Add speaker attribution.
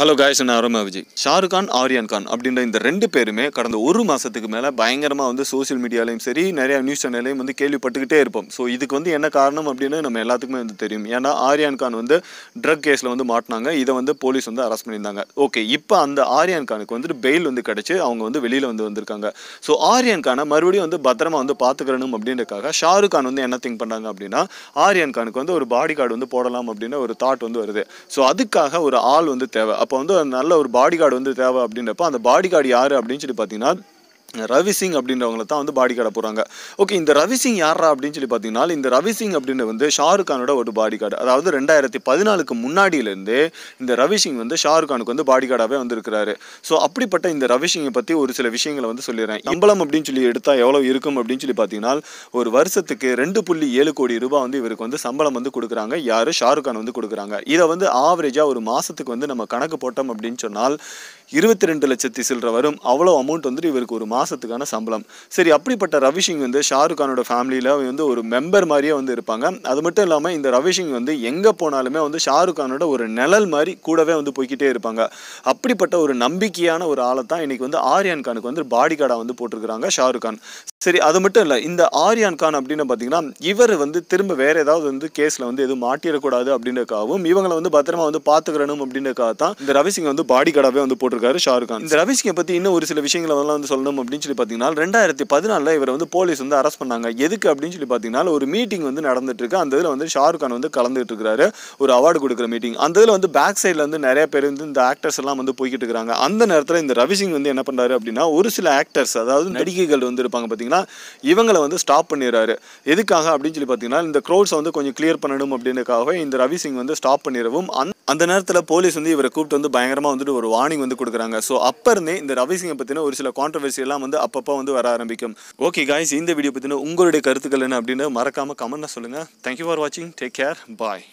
Speaker 1: hello guys நான் அருமா விஜய் ஷாருக்கான் ஆரியான் கான் அப்படின்ற இந்த ரெண்டு பேருமே கடந்த ஒரு மாதத்துக்கு மேலே பயங்கரமாக வந்து சோசியல் மீடியாலையும் சரி நிறையா நியூஸ் சேனல்லையும் வந்து கேள்விப்பட்டுக்கிட்டே இருப்போம் ஸோ இதுக்கு வந்து என்ன காரணம் அப்படின்னு நம்ம எல்லாத்துக்குமே வந்து தெரியும் ஏன்னா ஆரியான் கான் வந்து ட்ரக் கேஸில் வந்து மாட்டினாங்க இதை வந்து போலீஸ் வந்து அரெஸ்ட் பண்ணியிருந்தாங்க ஓகே இப்போ அந்த ஆரியான் கானுக்கு வந்துட்டு பெயில் வந்து கிடச்சி அவங்க வந்து வெளியில் வந்து வந்திருக்காங்க ஸோ ஆரியான் கானை மறுபடியும் வந்து பத்திரமா வந்து பார்த்துக்கிறணும் அப்படின்றக்காக ஷாருக் கான் வந்து என்ன திங்க் பண்ணாங்க அப்படின்னா ஆரியான் கானுக்கு வந்து ஒரு பாடி கார்டு வந்து போடலாம் அப்படின்னு ஒரு தாட் வந்து வருது ஸோ அதுக்காக ஒரு ஆள் வந்து தேவை அப்போ வந்து நல்ல ஒரு பாடி கார்டு வந்து தேவை அப்படின்றப்ப அந்த பாடி கார்டு யார் அப்படின்னு சொல்லி பார்த்தீங்கன்னா ரவி சிங் அப்படின்றவங்கள தான் வந்து பாடி கார்டை போகிறாங்க ஓகே இந்த ரவி சிங் யாரா அப்படின்னு சொல்லி பார்த்தீங்கன்னா இந்த ரவி சிங் அப்படின்னு வந்து ஷாருக் கானோட ஒரு பாடி கார்டு அதாவது ரெண்டாயிரத்தி பதினாலுக்கு முன்னாடியிலேருந்து இந்த ரவி சிங் வந்து ஷாருக் கானுக்கு வந்து பாடி கார்டாகவே வந்திருக்கிறாரு ஸோ அப்படிப்பட்ட இந்த ரவி சிங்கை பற்றி ஒரு சில விஷயங்களை வந்து சொல்லிடுறேன் சம்பளம் அப்படின்னு சொல்லி எடுத்தால் எவ்வளோ இருக்கும் அப்படின்னு சொல்லி பார்த்தீங்கன்னா ஒரு வருஷத்துக்கு ரெண்டு புள்ளி ஏழு கோடி ரூபாய் வந்து இவருக்கு வந்து சம்பளம் வந்து கொடுக்குறாங்க யார் ஷாருக் கான் வந்து கொடுக்குறாங்க இதை வந்து ஆவரேஜாக ஒரு மாதத்துக்கு வந்து நம்ம கணக்கு போட்டோம் அப்படின்னு சொன்னால் இருபத்தி ரெண்டு லட்சத்தி சில்லரை வரும் அவ்வளோ அமௌண்ட் வந்துட்டு இவருக்கு ஒரு மா மாதத்துக்கான சம்பளம் சரி அப்படிப்பட்ட ரவிஷிங் வந்து ஷாருக் கானோட ஃபேமிலியில் வந்து ஒரு மெம்பர் மாதிரியே வந்து இருப்பாங்க அது மட்டும் இல்லாமல் இந்த ரவிஷிங் வந்து எங்கே போனாலுமே வந்து ஷாருக் கானோட ஒரு நிழல் மாதிரி கூடவே வந்து போய்கிட்டே இருப்பாங்க அப்படிப்பட்ட ஒரு நம்பிக்கையான ஒரு ஆளை தான் இன்றைக்கி வந்து ஆரியான் கானுக்கு வந்து பாடி கார்டாக வந்து போட்டிருக்கிறாங்க ஷாருக் கான் சரி அது மட்டும் இல்லை இந்த ஆரியான் கான் அப்படின்னு பார்த்தீங்கன்னா இவர் வந்து திரும்ப வேற ஏதாவது வந்து கேஸில் வந்து எதுவும் மாட்டிடக்கூடாது அப்படின்றக்காகவும் இவங்களை வந்து பத்திரமா வந்து பார்த்துக்கிறணும் அப்படின்றக்காக தான் இந்த ரவிசிங் வந்து பாடி கார்டாகவே வந்து போட்டிருக்காரு ஷாருக் கான் இந்த ரவிசிங்கை பற்றி இன்னும் ஒரு சில விஷயங்களை வந்து சொல்லணும் அப்படின்னு சொல்லி பார்த்தீங்கன்னா ரெண்டாயிரத்தி பதினாலில் இவர் வந்து போலீஸ் வந்து அரெஸ்ட் பண்ணாங்க எதுக்கு அப்படின்னு சொல்லி பார்த்தீங்கன்னா ஒரு மீட்டிங் வந்து நடந்துட்டு இருக்கு அந்த இதில் வந்து ஷாருக் கான் வந்து கலந்துட்டு இருக்கிறாரு ஒரு அவார்டு கொடுக்குற மீட்டிங் அந்த இதில் வந்து பேக் சைடில் வந்து நிறைய பேர் வந்து இந்த ஆக்டர்ஸ் எல்லாம் வந்து போய்கிட்டு இருக்காங்க அந்த நேரத்தில் இந்த ரவிசிங் வந்து என்ன பண்ணுறாரு அப்படின்னா ஒரு சில ஆக்டர்ஸ் அதாவது நடிகைகள் வந்து இருப்பாங்க பார்த்தீங்கன்னா பார்த்தீங்கன்னா இவங்களை வந்து ஸ்டாப் பண்ணிடுறாரு எதுக்காக அப்படின்னு சொல்லி பார்த்தீங்கன்னா இந்த க்ரௌட்ஸை வந்து கொஞ்சம் கிளியர் பண்ணணும் அப்படின்றக்காகவே இந்த ரவி சிங் வந்து ஸ்டாப் பண்ணிடவும் அந்த அந்த நேரத்தில் போலீஸ் வந்து இவரை கூப்பிட்டு வந்து பயங்கரமாக வந்துட்டு ஒரு வார்னிங் வந்து கொடுக்குறாங்க ஸோ அப்போ இருந்தே இந்த ரவி சிங்கை பற்றின ஒரு சில கான்ட்ரவர்சியெல்லாம் எல்லாம் வந்து அப்பப்போ வந்து வர ஆரம்பிக்கும் ஓகே காய்ஸ் இந்த வீடியோ பற்றின உங்களுடைய கருத்துக்கள் என்ன அப்படின்னு மறக்காமல் கமெண்ட்டாக சொல்லுங்கள் தேங்க்யூ ஃபார் வாட்சிங் டேக் கேர் பாய்